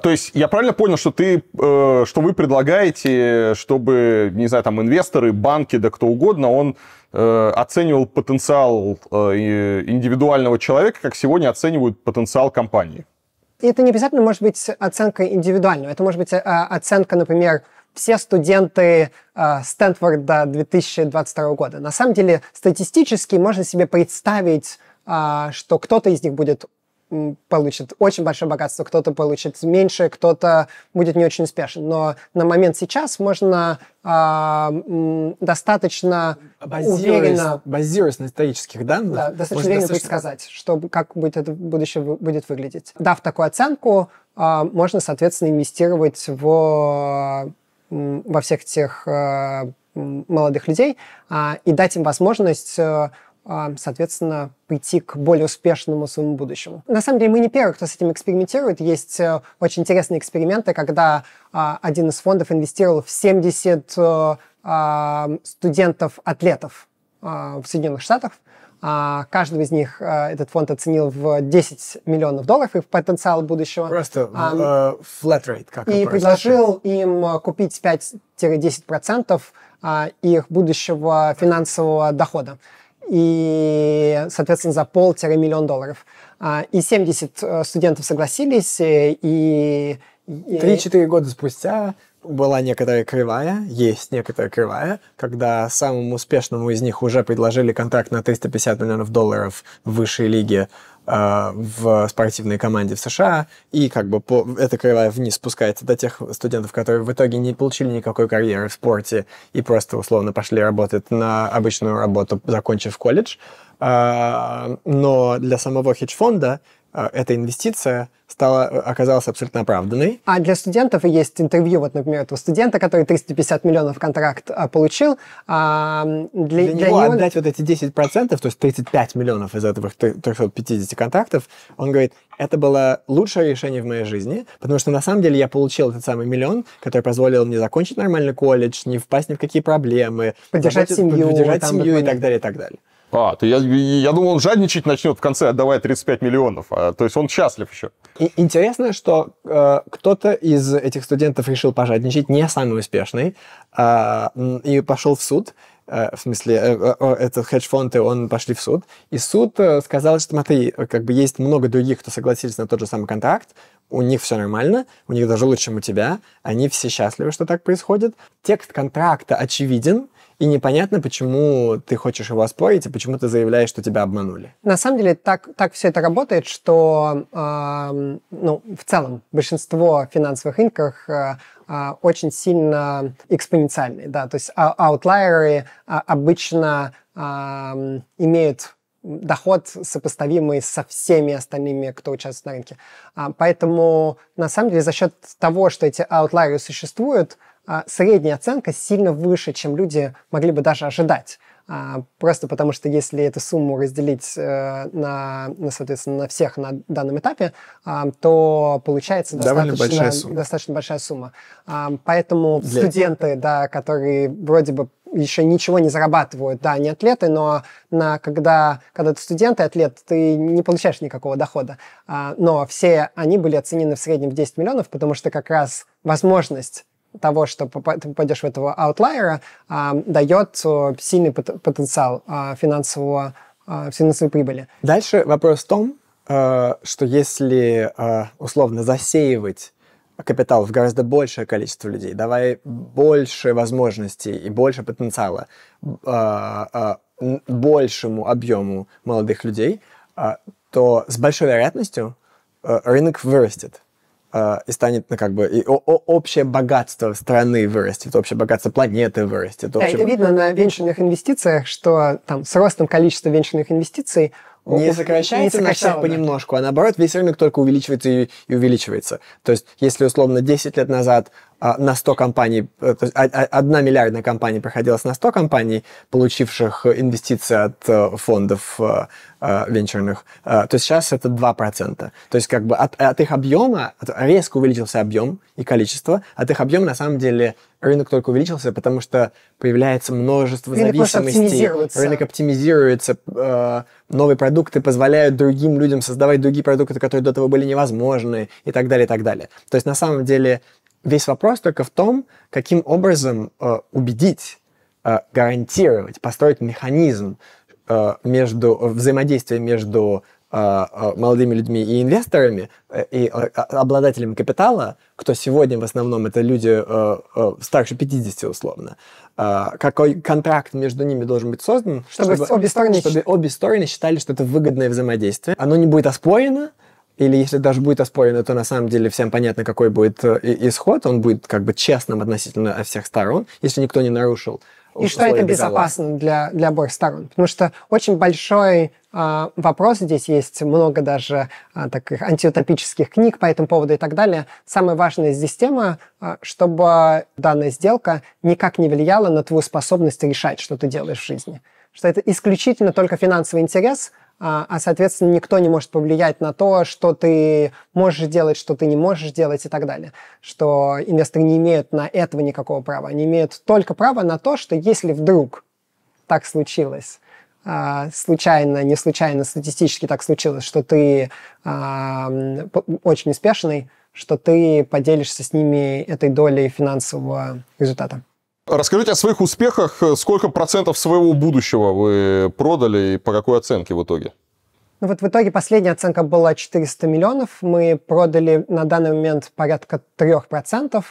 То есть я правильно понял, что ты, э, что вы предлагаете, чтобы, не знаю, там инвесторы, банки, да кто угодно, он оценивал потенциал индивидуального человека, как сегодня оценивают потенциал компании? это не обязательно может быть оценка индивидуальная. Это может быть э, оценка, например, все студенты э, Стэнфорда 2022 года. На самом деле, статистически можно себе представить, э, что кто-то из них будет получит очень большое богатство, кто-то получит меньше, кто-то будет не очень успешен. Но на момент сейчас можно э, достаточно базируясь, уверенно... Базируясь на исторических данных... Да, достаточно уверенно достаточно... сказать, что, как будет это будущее будет выглядеть. Дав такую оценку, э, можно, соответственно, инвестировать в, во всех тех э, молодых людей э, и дать им возможность... Э, а, соответственно, прийти к более успешному своему будущему. На самом деле мы не первые, кто с этим экспериментирует. Есть э, очень интересные эксперименты, когда а, один из фондов инвестировал в 70 э, а, студентов-атлетов в Соединенных Штатах. Каждого из них э, этот фонд оценил в 10 миллионов долларов, их потенциал будущего. Просто uh, flat rate, как И предложил им купить 5-10% их будущего финансового дохода и, соответственно, за пол-миллион долларов. А, и 70 э, студентов согласились, э, и... Три-четыре года спустя была некоторая кривая, есть некоторая кривая, когда самому успешному из них уже предложили контракт на 350 миллионов долларов в высшей лиге, Э, в спортивной команде в США, и как бы по, эта кривая вниз спускается до тех студентов, которые в итоге не получили никакой карьеры в спорте и просто условно пошли работать на обычную работу, закончив колледж. А, но для самого хедж-фонда Э, эта инвестиция стала, э, оказалась абсолютно оправданной. А для студентов есть интервью, вот, например, этого студента, который 350 миллионов контракт а, получил. А для, для, для него, отдать вот эти 10%, то есть 35 миллионов из этих 350 контрактов, он говорит, это было лучшее решение в моей жизни, потому что на самом деле я получил этот самый миллион, который позволил мне закончить нормальный колледж, не впасть ни в какие проблемы, поддержать семью, поддержать семью и так далее, и так далее. А, то я, я думал, он жадничать начнет в конце, отдавая 35 миллионов. А, то есть он счастлив еще. И, интересно, что э, кто-то из этих студентов решил пожадничать, не самый успешный, э, и пошел в суд. Э, в смысле, э, э, этот э, хедж-фонд, и он пошли в суд. И суд сказал, что смотри, как бы есть много других, кто согласились на тот же самый контракт, у них все нормально, у них даже лучше, чем у тебя, они все счастливы, что так происходит. Текст контракта очевиден, и непонятно, почему ты хочешь его оспорить, и почему ты заявляешь, что тебя обманули. На самом деле так, так все это работает, что э, ну, в целом большинство финансовых рынков э, а, очень сильно экспоненциальные. Да? То есть а, аутлайеры э, обычно э, имеют доход сопоставимый со всеми остальными, кто участвует на рынке. поэтому, на самом деле, за счет того, что эти аутлайеры существуют, а, средняя оценка сильно выше, чем люди могли бы даже ожидать. А, просто потому что если эту сумму разделить э, на, на ну, соответственно, на всех на данном этапе, а, то получается достаточно большая сумма. Достаточно большая сумма. Поэтому Для... студенты, да, которые вроде бы еще ничего не зарабатывают, да, они атлеты, но на, когда, когда ты студент и атлет, ты не получаешь никакого дохода. но все они были оценены в среднем в 10 миллионов, потому что как раз возможность того, что ты попадешь в этого аутлайера, а, дает э, сильный потенциал а, финансового, а, финансовой прибыли. Дальше вопрос в том, э, что если э, условно засеивать капитал в гораздо большее количество людей, давая больше возможностей и больше потенциала большему объему молодых людей, то с большой вероятностью рынок вырастет. Э, и станет, ну, как бы, и общее богатство страны вырастет, общее богатство планеты вырастет. Да, это видно на венчурных инвестициях, что там с ростом количества венчурных инвестиций не сокращается не на всех понемножку, а наоборот, весь рынок только увеличивается и, и увеличивается. То есть, если условно 10 лет назад а, на 100 компаний, э, то есть а, а, одна миллиардная компания проходилась на 100 компаний, получивших инвестиции от э, фондов э, венчурных, э, то сейчас это 2%. То есть как бы от, от их объема резко увеличился объем и количество, от их объема на самом деле рынок только увеличился, потому что появляется множество рынок зависимостей. Оптимизируется. Рынок оптимизируется. Э, новые продукты позволяют другим людям создавать другие продукты, которые до этого были невозможны и так далее, и так далее. То есть на самом деле весь вопрос только в том, каким образом э, убедить, э, гарантировать, построить механизм, Э, между взаимодействие между э, э, молодыми людьми и инвесторами, и обладателями капитала, кто сегодня в основном это люди старше 50 условно, какой контракт между ними должен быть создан, чтобы, чтобы, обе, стороны... чтобы обе стороны считали, что это выгодное взаимодействие. Оно не будет оспорено, или если даже будет оспорено, то на самом деле всем понятно, какой будет исход, он будет как бы честным относительно всех сторон, если никто не нарушил и что это безопасно для, для обоих сторон. Потому что очень большой э, вопрос здесь есть, много даже э, таких антиутопических книг по этому поводу и так далее. Самая важная здесь тема, э, чтобы данная сделка никак не влияла на твою способность решать, что ты делаешь в жизни. Что это исключительно только финансовый интерес – а, а, соответственно, никто не может повлиять на то, что ты можешь делать, что ты не можешь делать и так далее. Что инвесторы не имеют на этого никакого права. Они имеют только право на то, что если вдруг так случилось, а, случайно, не случайно, статистически так случилось, что ты э, очень успешный, что ты поделишься с ними этой долей финансового результата. Расскажите о своих успехах. Сколько процентов своего будущего вы продали и по какой оценке в итоге? Ну вот в итоге последняя оценка была 400 миллионов. Мы продали на данный момент порядка 3%.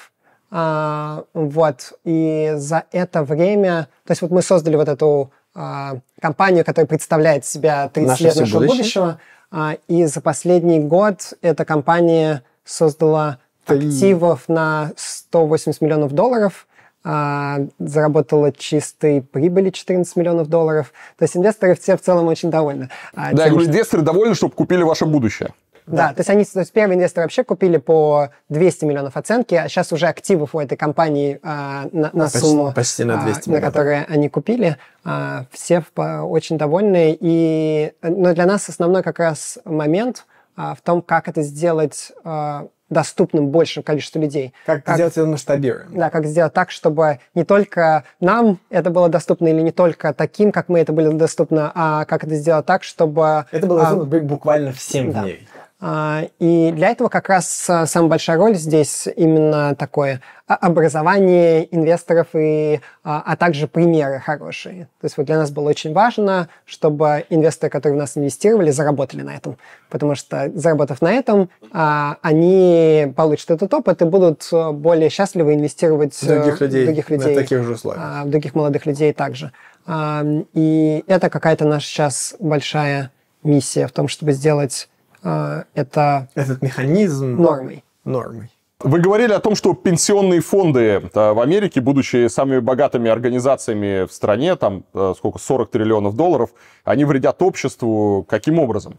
А, вот. И за это время... То есть вот мы создали вот эту а, компанию, которая представляет себя 30 Наше лет нашего будущее. будущего. А, и за последний год эта компания создала активов на 180 миллионов долларов – а, заработала чистой прибыли 14 миллионов долларов. То есть инвесторы все в целом очень довольны. А, да, тем, я говорю, что... инвесторы довольны, чтобы купили ваше будущее. Да, да, то есть они, то есть первые инвесторы вообще купили по 200 миллионов оценки, а сейчас уже активов у этой компании а, на, на почти, сумму, почти на, 200 а, на которые они купили, а, все в, очень довольны. И, но для нас основной как раз момент а, в том, как это сделать а, доступным большему количеству людей. Как, как сделать это масштабируем. Да, как сделать так, чтобы не только нам это было доступно, или не только таким, как мы это были доступно, а как это сделать так, чтобы... Это было а, буквально всем да. в мире. А, и для этого как раз а, самая большая роль здесь именно такое а, образование инвесторов, и, а также примеры хорошие. То есть вот для нас было очень важно, чтобы инвесторы, которые в нас инвестировали, заработали на этом. Потому что, заработав на этом, они получат этот опыт и будут более счастливы инвестировать других людей, в других э, людей. в таких же условиях. В других молодых людей также. И это какая-то наша сейчас большая миссия в том, чтобы сделать Э, это... Этот механизм... Нормой. Нормой. Вы говорили о том, что пенсионные фонды э, в Америке, будучи самыми богатыми организациями в стране, там э, сколько, 40 триллионов долларов, они вредят обществу каким образом?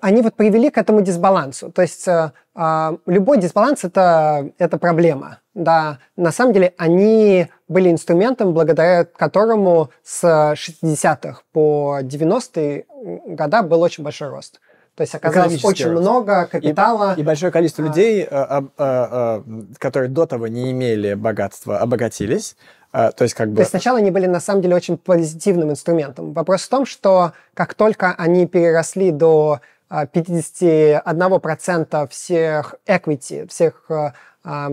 Они вот привели к этому дисбалансу. То есть любой дисбаланс это, это проблема. Да, на самом деле они были инструментом, благодаря которому с 60-х по 90-е года был очень большой рост. То есть оказалось очень много капитала. И, и большое количество а... людей, э, а, а, а, которые до того не имели богатства, обогатились. А, то есть как бы... То есть сначала они были на самом деле очень позитивным инструментом. Вопрос в том, что как только они переросли до 51% а, всех equity, всех э, э,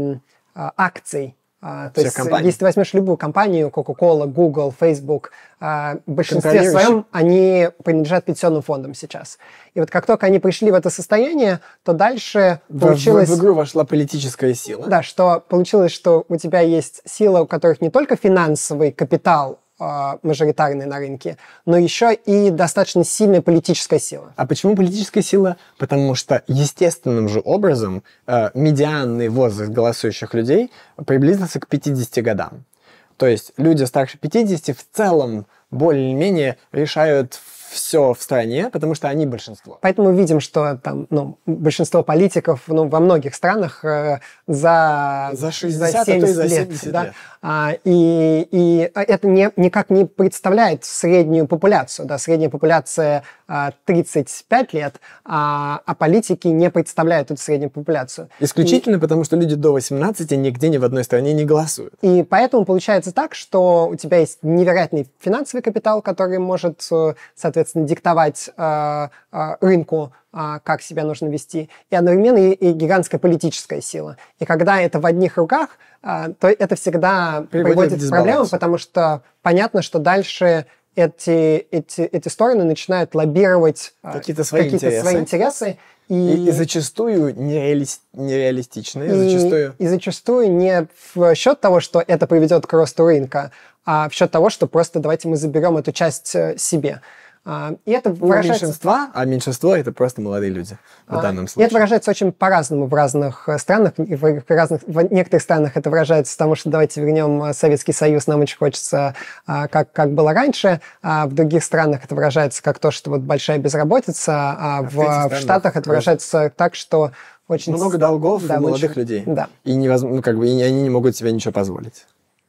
акций а, то Все есть, э, компании. если ты возьмешь любую компанию, Coca-Cola, Google, Facebook, а, в большинстве своем они принадлежат пенсионным фондам сейчас. И вот как только они пришли в это состояние, то дальше да, получилось... В, в игру вошла политическая сила. Да, что получилось, что у тебя есть сила, у которых не только финансовый капитал а, мажоритарный на рынке, но еще и достаточно сильная политическая сила. А почему политическая сила? Потому что естественным же образом э, медианный возраст голосующих людей приблизился к 50 годам. То есть люди старше 50 в целом более-менее решают все в стране, потому что они большинство. Поэтому видим, что там, ну, большинство политиков ну, во многих странах э, за, за, 60, за 70 а за 70 лет. 70 да? А, и, и это не, никак не представляет среднюю популяцию. Да? Средняя популяция а, 35 лет, а, а политики не представляют эту среднюю популяцию. Исключительно и, потому, что люди до 18 нигде ни в одной стране не голосуют. И поэтому получается так, что у тебя есть невероятный финансовый капитал, который может, э, соответственно, соответственно, диктовать э, э, рынку, а, как себя нужно вести, и одновременно и, и гигантская политическая сила. И когда это в одних руках, э, то это всегда приводит, к проблемам, потому что понятно, что дальше эти, эти, эти стороны начинают лоббировать какие-то свои, какие интересы. свои интересы. И, и, и зачастую нереали... нереалистичные. И, зачастую. и зачастую не в счет того, что это приведет к росту рынка, а в счет того, что просто давайте мы заберем эту часть себе. А, и это выражается... Меньшинства, а меньшинство это просто молодые люди в а, данном случае. И это выражается очень по-разному в разных э, странах. В, разных, в некоторых странах это выражается потому, что давайте вернем э, Советский Союз, нам очень хочется, а, как, как было раньше. А в других странах это выражается как то, что вот большая безработица, а, а в, в Штатах это выражается так, что очень... Много долгов да, у молодых очень... людей. Да. И, невозможно, ну, как бы, и они не могут себе ничего позволить.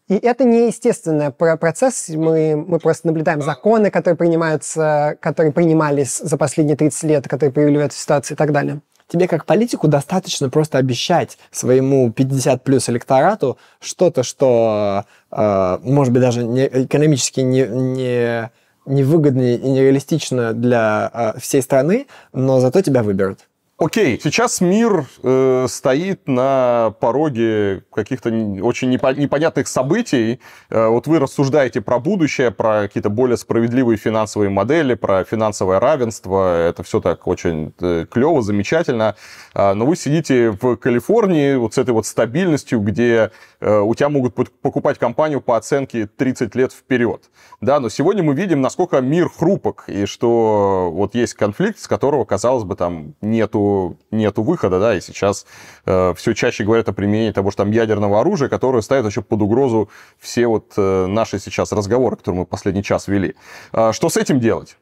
И это неестественный процесс. Мы, мы просто наблюдаем законы, которые принимаются, которые принимались за последние 30 лет, которые привели в эту ситуацию и так далее. Тебе как политику достаточно просто обещать своему 50 плюс электорату что-то, что, э, может быть, даже не, экономически не, не невыгодно и нереалистично для э, всей страны, но зато тебя выберут. Окей, сейчас мир э, стоит на пороге каких-то очень непо- непонятных событий. Э, вот вы рассуждаете про будущее, про какие-то более справедливые финансовые модели, про финансовое равенство. Это все так очень э, клево, замечательно. Э, но вы сидите в Калифорнии вот с этой вот стабильностью, где э, у тебя могут покупать компанию по оценке 30 лет вперед. Да, но сегодня мы видим, насколько мир хрупок, и что вот есть конфликт, с которого, казалось бы, там нету нету выхода, да, и сейчас э, все чаще говорят о применении того же там ядерного оружия, которое ставит еще под угрозу все вот э, наши сейчас разговоры, которые мы последний час вели. Э, что с этим делать?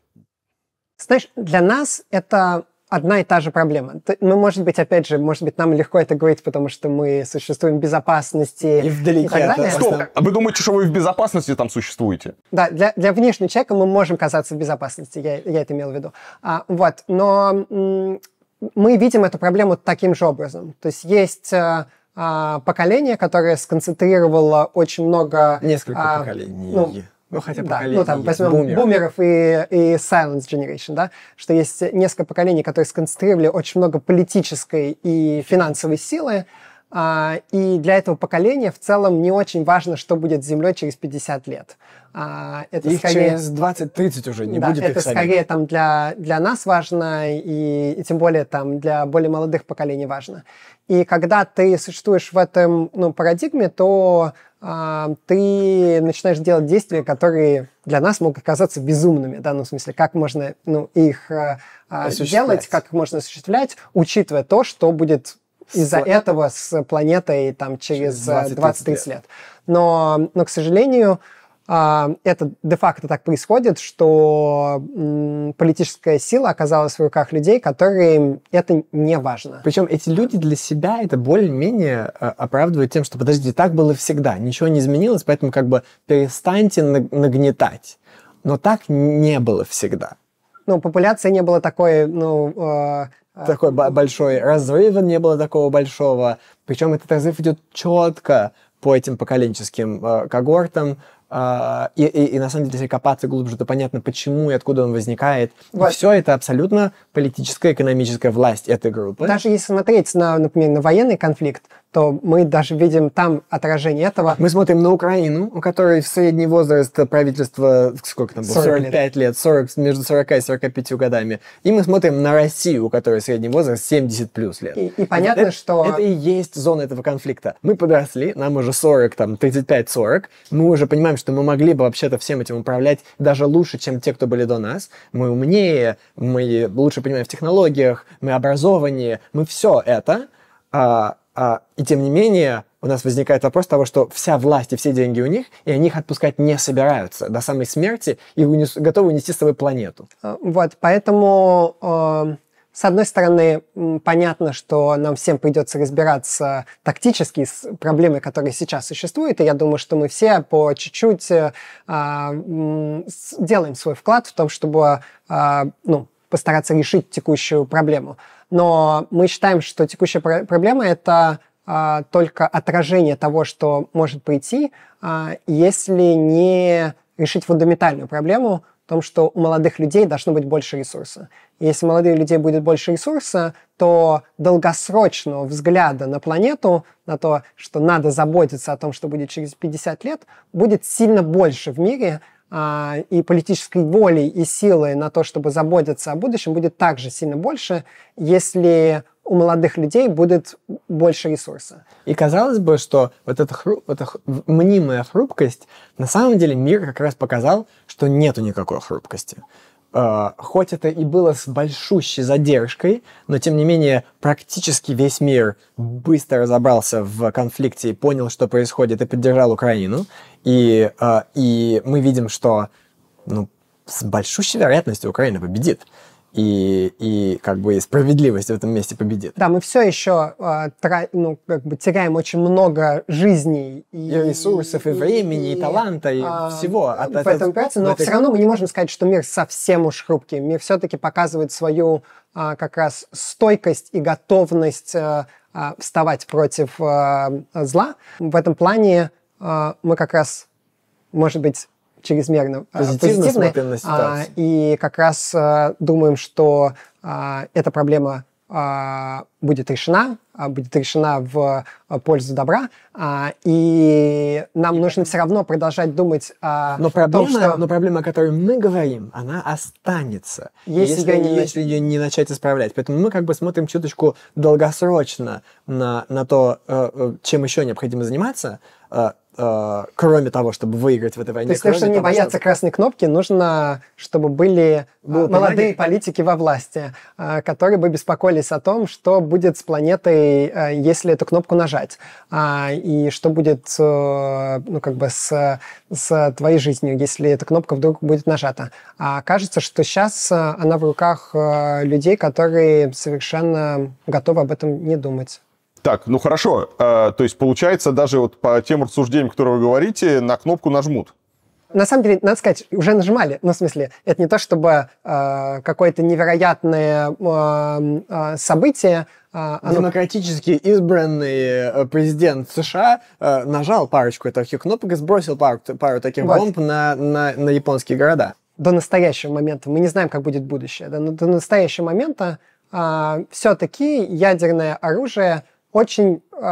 Знаешь, для нас это одна и та же проблема. Мы, может быть, опять же, может быть, нам легко это говорить, потому что мы существуем в безопасности и, вдалеке и так далее. Стоп, а вы думаете, что вы в безопасности там существуете? Да, для, для внешнего человека мы можем казаться в безопасности, я, я это имел в виду. А, вот, но мы видим эту проблему таким же образом. То есть есть э, а, поколение, которое сконцентрировало очень много... Несколько а, поколений. Ну, ну, хотя да, поколение. Ну, там, возьмем бумер. бумеров и, и Silence Generation, да, что есть несколько поколений, которые сконцентрировали очень много политической и финансовой силы, а, и для этого поколения в целом не очень важно, что будет с Землей через 50 лет. А, это их скорее... через 20-30 уже не да, будет это их скорее там для, для нас важно, и, и тем более там для более молодых поколений важно. И когда ты существуешь в этом ну, парадигме, то а, ты начинаешь делать действия, которые для нас могут оказаться безумными, ну, в данном смысле, как можно ну, их делать, как их можно осуществлять, учитывая то, что будет из-за с... этого с планетой там через 20-30 э, лет. Но, но, к сожалению, а, это де-факто так происходит, что политическая сила оказалась в руках людей, которые это не важно. Причем эти люди для себя это более-менее а, оправдывают тем, что, подожди, так было всегда, ничего не изменилось, поэтому как бы перестаньте нагнетать. Но так не было всегда ну, популяция не была такой, ну, а, а, такой большой разрыв, не было такого большого. Причем этот разрыв идет четко по этим поколенческим э, когортам. Э, и, и, и на самом деле, если копаться глубже, то понятно, почему и откуда он возникает. Вот. И все это абсолютно политическая, экономическая власть этой группы. Даже если смотреть, на, например, на военный конфликт, то мы даже видим там отражение этого. Мы смотрим на Украину, у которой в средний возраст правительства, сколько там было, 45 лет, лет 40, между 40 и 45 годами. И мы смотрим на Россию, у которой средний возраст 70 плюс лет. И, и понятно, это, что... Это и есть зона этого конфликта. Мы подросли, нам уже 40, там, 35-40. Мы уже понимаем, что мы могли бы вообще-то всем этим управлять даже лучше, чем те, кто были до нас. Мы умнее, мы лучше понимаем в технологиях, мы образованнее, мы все это... А, а, и тем не менее, у нас возникает вопрос того, что вся власть и все деньги у них, и они их отпускать не собираются до самой смерти и унес, готовы унести с собой планету. А, вот, поэтому, а, с одной стороны, понятно, что нам всем придется разбираться тактически с проблемой, которая сейчас существует, и я думаю, что мы все по чуть-чуть э, делаем свой вклад в том, чтобы ну, постараться решить текущую проблему но мы считаем, что текущая проблема – это а, только отражение того, что может прийти, а, если не решить фундаментальную проблему в том, что у молодых людей должно быть больше ресурса. Если у молодых людей будет больше ресурса, то долгосрочного взгляда на планету, на то, что надо заботиться о том, что будет через 50 лет, будет сильно больше в мире, а, и политической волей и силой на то, чтобы заботиться о будущем, будет также сильно больше, если у молодых людей будет больше ресурса. И казалось бы, что вот эта, хру... эта мнимая хрупкость, на самом деле мир как раз показал, что нету никакой хрупкости. Э, хоть это и было с большущей задержкой, но тем не менее практически весь мир быстро разобрался в конфликте и понял, что происходит, и поддержал Украину. И, э, и мы видим, что ну, с большущей вероятностью Украина победит и, и как бы и справедливость в этом месте победит. Да, мы все еще э, а, тра- ну, как бы теряем очень много жизней. И, и ресурсов, и, и времени, и, и таланта, и э, всего. От, в этом операции, но этой... все равно мы не можем сказать, что мир совсем уж хрупкий. Мир все-таки показывает свою э, как раз стойкость и готовность э, э, вставать против э, зла. В этом плане э, мы как раз, может быть, чрезмерно позитивны. А, а и как раз а, думаем, что а, эта проблема а, будет решена, а, будет решена в пользу добра, и нам нужно все равно продолжать думать о но проблема, том, что... Но проблема, о которой мы говорим, она останется, если, если, ее, не... если ее не начать исправлять. Поэтому мы как бы смотрим чуточку долгосрочно на, на то, э, э, чем еще необходимо заниматься, э, кроме того, чтобы выиграть в этой войне. То есть, кроме чтобы не того, бояться чтобы... красной кнопки, нужно, чтобы были а, Было молодые понимание? политики во власти, э, которые бы беспокоились о том, что будет с планетой, э, если эту кнопку нажать, э, и что будет, э, ну как бы с, с твоей жизнью, если эта кнопка вдруг будет нажата. А кажется, что сейчас э, она в руках э, людей, которые совершенно готовы об этом не думать. Так, ну хорошо. Э, то есть, получается, даже вот по тем рассуждениям, которые вы говорите, на кнопку нажмут. На самом деле, надо сказать, уже нажимали. Ну, в смысле, это не то, чтобы э, какое-то невероятное э, э событие. А, э, оно... Демократически избранный президент США э, нажал парочку таких кнопок и сбросил пару, пару таких вот. бомб на, на, на японские города. До настоящего момента. Мы не знаем, как будет будущее. Да? Но до настоящего момента э, а, все-таки ядерное оружие – очень э,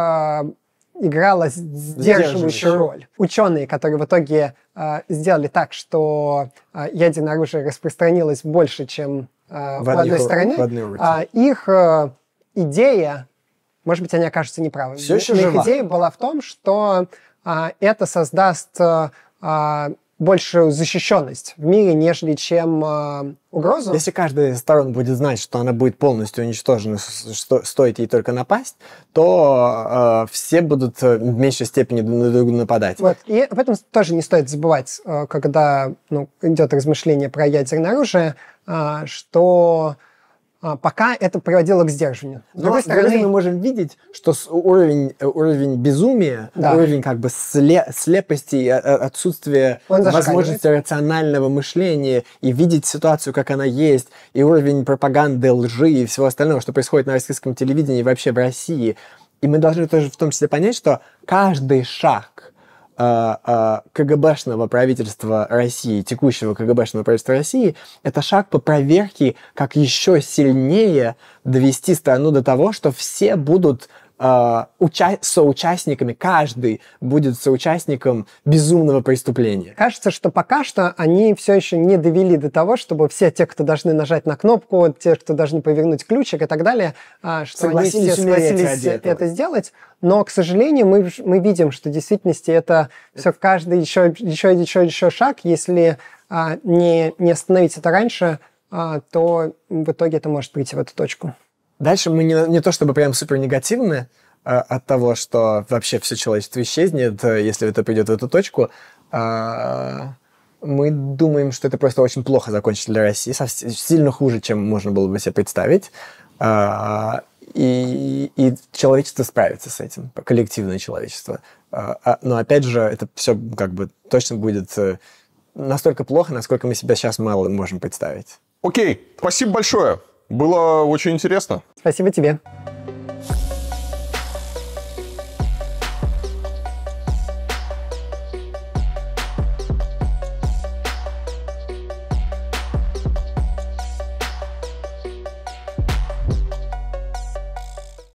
играла сдерживающую роль. Ученые, которые в итоге э, сделали так, что э, ядерное оружие распространилось больше, чем э, в, в одной стороне, э, их э, идея, может быть, они окажутся неправы. Все еще их жива. идея была в том, что э, это создаст э, большую защищенность в мире, нежели чем э, угрозу. Если каждая из сторон будет знать, что она будет полностью уничтожена, что стоит ей только напасть, то э, все будут э, в меньшей степени друг на друга нападать. Вот. И об этом тоже не стоит забывать, э, когда ну, идет размышление про ядерное оружие, э, что а, пока это приводило к сдерживанию. С Но, другой стороны, мы можем видеть, что уровень, э, уровень безумия, да. уровень как бы сле, слепости э, э, отсутствия возможности рационального мышления и видеть ситуацию, как она есть, и уровень пропаганды лжи и всего остального, что происходит на российском телевидении и вообще в России. И мы должны тоже в том числе понять, что каждый шаг а, а, КГБшного правительства России, текущего КГБшного правительства России, это шаг по проверке, как еще сильнее довести страну до того, что все будут а, уча- соучастниками, каждый будет соучастником безумного преступления. Кажется, что пока что они все еще не довели до того, чтобы все те, кто должны нажать на кнопку, те, кто должны повернуть ключик и так далее, а, что согласились, они все согласились это сделать. Но, к сожалению, мы, мы видим, что в действительности это все каждый еще, еще, еще, еще шаг. Если а, не, не остановить это раньше, а, то в итоге это может прийти в эту точку. Дальше мы не, не то чтобы прям супер негативны э, от того, что вообще все человечество исчезнет, э, если это придет в эту точку. Э, мы думаем, что это просто очень плохо закончится для России, совсем, сильно хуже, чем можно было бы себе представить. Э, и, и человечество справится с этим, коллективное человечество. Но опять же, это все как бы точно будет э, настолько плохо, насколько мы себя сейчас мало можем представить. Окей, спасибо большое. Было очень интересно. Спасибо тебе.